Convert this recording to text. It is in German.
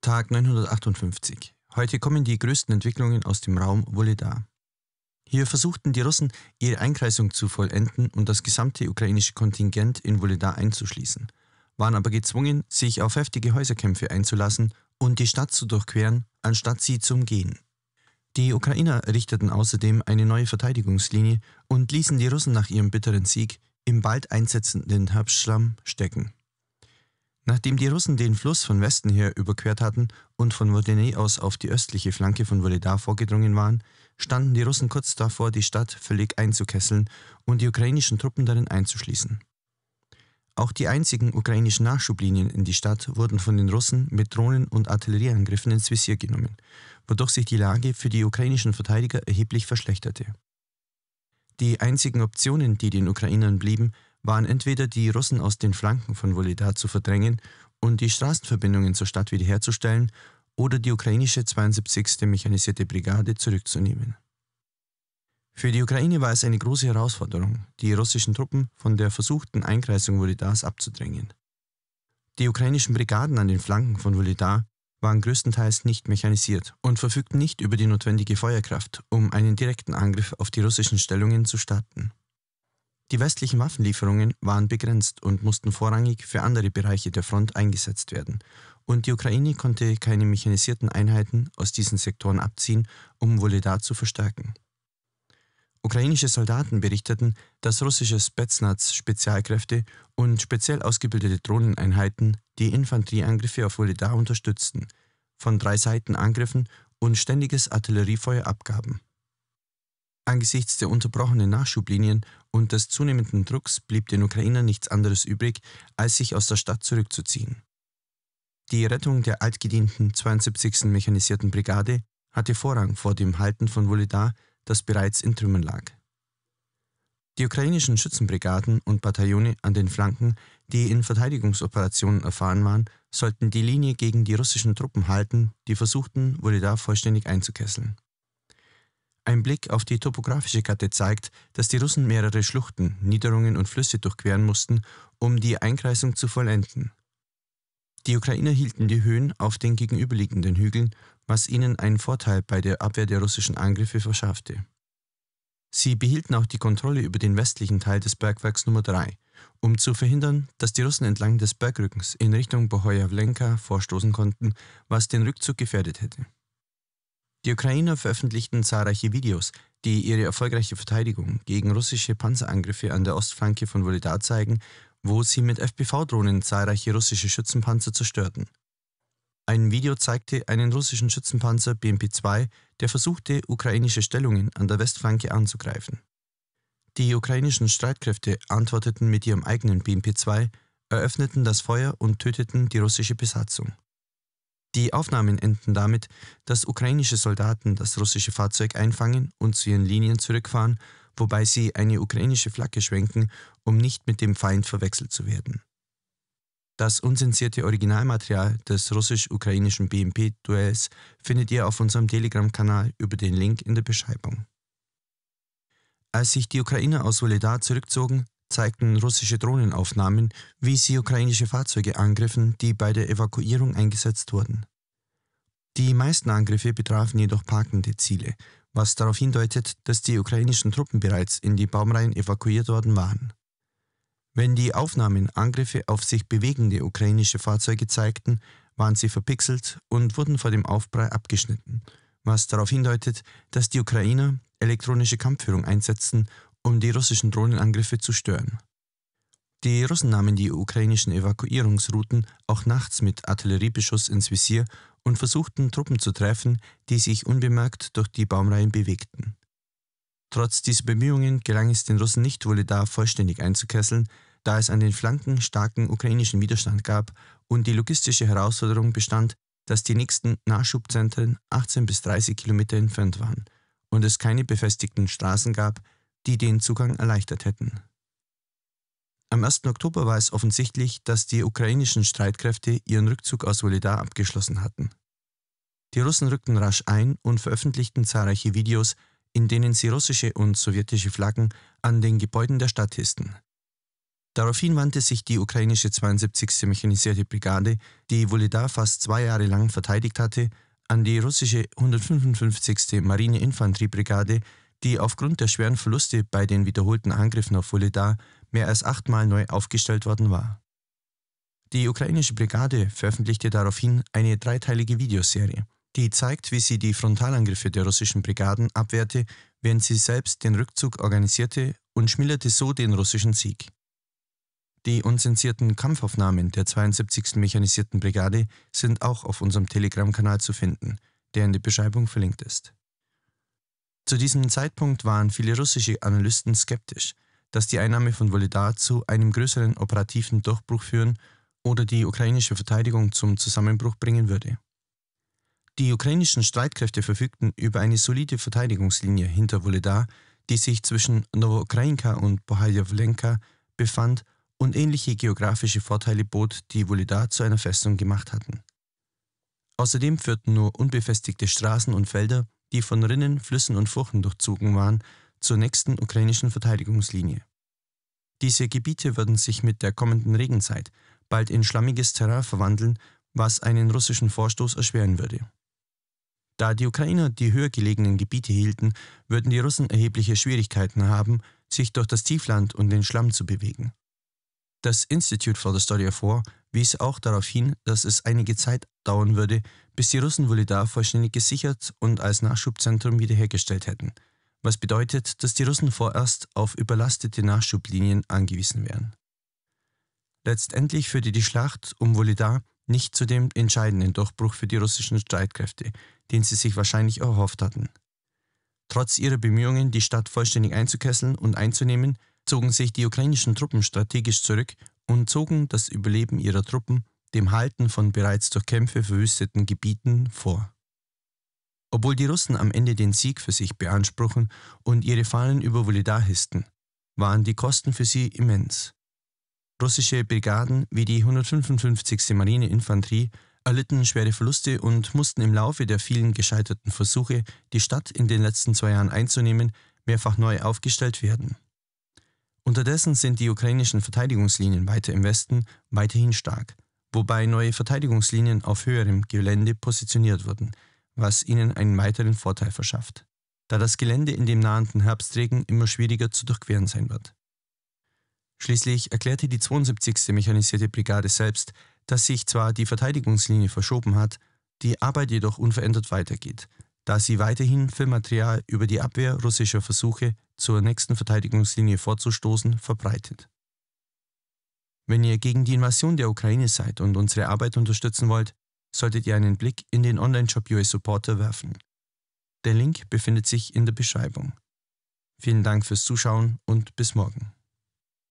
Tag 958. Heute kommen die größten Entwicklungen aus dem Raum Wolodar. Hier versuchten die Russen, ihre Einkreisung zu vollenden und das gesamte ukrainische Kontingent in Wolodar einzuschließen, waren aber gezwungen, sich auf heftige Häuserkämpfe einzulassen und die Stadt zu durchqueren, anstatt sie zu umgehen. Die Ukrainer richteten außerdem eine neue Verteidigungslinie und ließen die Russen nach ihrem bitteren Sieg im bald einsetzenden Herbstschlamm stecken. Nachdem die Russen den Fluss von Westen her überquert hatten und von Modene aus auf die östliche Flanke von Wolodar vorgedrungen waren, standen die Russen kurz davor, die Stadt völlig einzukesseln und die ukrainischen Truppen darin einzuschließen. Auch die einzigen ukrainischen Nachschublinien in die Stadt wurden von den Russen mit Drohnen- und Artillerieangriffen ins Visier genommen, wodurch sich die Lage für die ukrainischen Verteidiger erheblich verschlechterte. Die einzigen Optionen, die den Ukrainern blieben, waren entweder die Russen aus den Flanken von Woleda zu verdrängen und die Straßenverbindungen zur Stadt wiederherzustellen oder die ukrainische 72. Mechanisierte Brigade zurückzunehmen. Für die Ukraine war es eine große Herausforderung, die russischen Truppen von der versuchten Einkreisung Wolidas abzudrängen. Die ukrainischen Brigaden an den Flanken von Wolidar waren größtenteils nicht mechanisiert und verfügten nicht über die notwendige Feuerkraft, um einen direkten Angriff auf die russischen Stellungen zu starten. Die westlichen Waffenlieferungen waren begrenzt und mussten vorrangig für andere Bereiche der Front eingesetzt werden, und die Ukraine konnte keine mechanisierten Einheiten aus diesen Sektoren abziehen, um Voledar zu verstärken. Ukrainische Soldaten berichteten, dass russische Spetsnaz Spezialkräfte und speziell ausgebildete Drohneneinheiten die Infanterieangriffe auf Voledar unterstützten, von drei Seiten Angriffen und ständiges Artilleriefeuer abgaben. Angesichts der unterbrochenen Nachschublinien und des zunehmenden Drucks blieb den Ukrainern nichts anderes übrig, als sich aus der Stadt zurückzuziehen. Die Rettung der altgedienten 72. Mechanisierten Brigade hatte Vorrang vor dem Halten von Wolodar, das bereits in Trümmern lag. Die ukrainischen Schützenbrigaden und Bataillone an den Flanken, die in Verteidigungsoperationen erfahren waren, sollten die Linie gegen die russischen Truppen halten, die versuchten, Wolodar vollständig einzukesseln. Ein Blick auf die topografische Karte zeigt, dass die Russen mehrere Schluchten, Niederungen und Flüsse durchqueren mussten, um die Einkreisung zu vollenden. Die Ukrainer hielten die Höhen auf den gegenüberliegenden Hügeln, was ihnen einen Vorteil bei der Abwehr der russischen Angriffe verschaffte. Sie behielten auch die Kontrolle über den westlichen Teil des Bergwerks Nummer 3, um zu verhindern, dass die Russen entlang des Bergrückens in Richtung Bohojawlenka vorstoßen konnten, was den Rückzug gefährdet hätte. Die Ukrainer veröffentlichten zahlreiche Videos, die ihre erfolgreiche Verteidigung gegen russische Panzerangriffe an der Ostflanke von Wolodar zeigen, wo sie mit FPV-Drohnen zahlreiche russische Schützenpanzer zerstörten. Ein Video zeigte einen russischen Schützenpanzer BMP-2, der versuchte, ukrainische Stellungen an der Westflanke anzugreifen. Die ukrainischen Streitkräfte antworteten mit ihrem eigenen BMP-2, eröffneten das Feuer und töteten die russische Besatzung. Die Aufnahmen enden damit, dass ukrainische Soldaten das russische Fahrzeug einfangen und zu ihren Linien zurückfahren, wobei sie eine ukrainische Flagge schwenken, um nicht mit dem Feind verwechselt zu werden. Das unsensierte Originalmaterial des russisch-ukrainischen BMP-Duells findet ihr auf unserem Telegram-Kanal über den Link in der Beschreibung. Als sich die Ukrainer aus Soledar zurückzogen, zeigten russische Drohnenaufnahmen, wie sie ukrainische Fahrzeuge angriffen, die bei der Evakuierung eingesetzt wurden. Die meisten Angriffe betrafen jedoch parkende Ziele, was darauf hindeutet, dass die ukrainischen Truppen bereits in die Baumreihen evakuiert worden waren. Wenn die Aufnahmen Angriffe auf sich bewegende ukrainische Fahrzeuge zeigten, waren sie verpixelt und wurden vor dem Aufprall abgeschnitten, was darauf hindeutet, dass die Ukrainer elektronische Kampfführung einsetzten um die russischen Drohnenangriffe zu stören. Die Russen nahmen die ukrainischen Evakuierungsrouten auch nachts mit Artilleriebeschuss ins Visier und versuchten Truppen zu treffen, die sich unbemerkt durch die Baumreihen bewegten. Trotz dieser Bemühungen gelang es den Russen nicht, Wolodar vollständig einzukesseln, da es an den Flanken starken ukrainischen Widerstand gab und die logistische Herausforderung bestand, dass die nächsten Nachschubzentren 18 bis 30 Kilometer entfernt waren und es keine befestigten Straßen gab, die den Zugang erleichtert hätten. Am 1. Oktober war es offensichtlich, dass die ukrainischen Streitkräfte ihren Rückzug aus Wolodar abgeschlossen hatten. Die Russen rückten rasch ein und veröffentlichten zahlreiche Videos, in denen sie russische und sowjetische Flaggen an den Gebäuden der Stadt hissten. Daraufhin wandte sich die ukrainische 72. Mechanisierte Brigade, die Wolodar fast zwei Jahre lang verteidigt hatte, an die russische 155. Marineinfanteriebrigade die aufgrund der schweren Verluste bei den wiederholten Angriffen auf Vuledar mehr als achtmal neu aufgestellt worden war. Die ukrainische Brigade veröffentlichte daraufhin eine dreiteilige Videoserie, die zeigt, wie sie die Frontalangriffe der russischen Brigaden abwehrte, während sie selbst den Rückzug organisierte und schmilderte so den russischen Sieg. Die unzensierten Kampfaufnahmen der 72. Mechanisierten Brigade sind auch auf unserem Telegram-Kanal zu finden, der in der Beschreibung verlinkt ist. Zu diesem Zeitpunkt waren viele russische Analysten skeptisch, dass die Einnahme von Volodar zu einem größeren operativen Durchbruch führen oder die ukrainische Verteidigung zum Zusammenbruch bringen würde. Die ukrainischen Streitkräfte verfügten über eine solide Verteidigungslinie hinter Volodar, die sich zwischen Novoukrainka und Bohajewlenka befand und ähnliche geografische Vorteile bot, die Volodar zu einer Festung gemacht hatten. Außerdem führten nur unbefestigte Straßen und Felder die von Rinnen, Flüssen und Furchen durchzogen waren, zur nächsten ukrainischen Verteidigungslinie. Diese Gebiete würden sich mit der kommenden Regenzeit bald in schlammiges Terrain verwandeln, was einen russischen Vorstoß erschweren würde. Da die Ukrainer die höher gelegenen Gebiete hielten, würden die Russen erhebliche Schwierigkeiten haben, sich durch das Tiefland und den Schlamm zu bewegen. Das Institute for the Study of War wies auch darauf hin, dass es einige Zeit dauern würde, bis die Russen Volodar vollständig gesichert und als Nachschubzentrum wiederhergestellt hätten, was bedeutet, dass die Russen vorerst auf überlastete Nachschublinien angewiesen wären. Letztendlich führte die Schlacht um Volodar nicht zu dem entscheidenden Durchbruch für die russischen Streitkräfte, den sie sich wahrscheinlich erhofft hatten. Trotz ihrer Bemühungen, die Stadt vollständig einzukesseln und einzunehmen, zogen sich die ukrainischen Truppen strategisch zurück und zogen das Überleben ihrer Truppen dem Halten von bereits durch Kämpfe verwüsteten Gebieten vor. Obwohl die Russen am Ende den Sieg für sich beanspruchen und ihre Fallen über Volodar hissten, waren die Kosten für sie immens. Russische Brigaden wie die 155. Marineinfanterie erlitten schwere Verluste und mussten im Laufe der vielen gescheiterten Versuche, die Stadt in den letzten zwei Jahren einzunehmen, mehrfach neu aufgestellt werden. Unterdessen sind die ukrainischen Verteidigungslinien weiter im Westen weiterhin stark, wobei neue Verteidigungslinien auf höherem Gelände positioniert wurden, was ihnen einen weiteren Vorteil verschafft, da das Gelände in dem nahenden Herbstregen immer schwieriger zu durchqueren sein wird. Schließlich erklärte die 72. Mechanisierte Brigade selbst, dass sich zwar die Verteidigungslinie verschoben hat, die Arbeit jedoch unverändert weitergeht da sie weiterhin Filmmaterial über die Abwehr russischer Versuche zur nächsten Verteidigungslinie vorzustoßen verbreitet. Wenn ihr gegen die Invasion der Ukraine seid und unsere Arbeit unterstützen wollt, solltet ihr einen Blick in den Online-Shop US Supporter werfen. Der Link befindet sich in der Beschreibung. Vielen Dank fürs Zuschauen und bis morgen.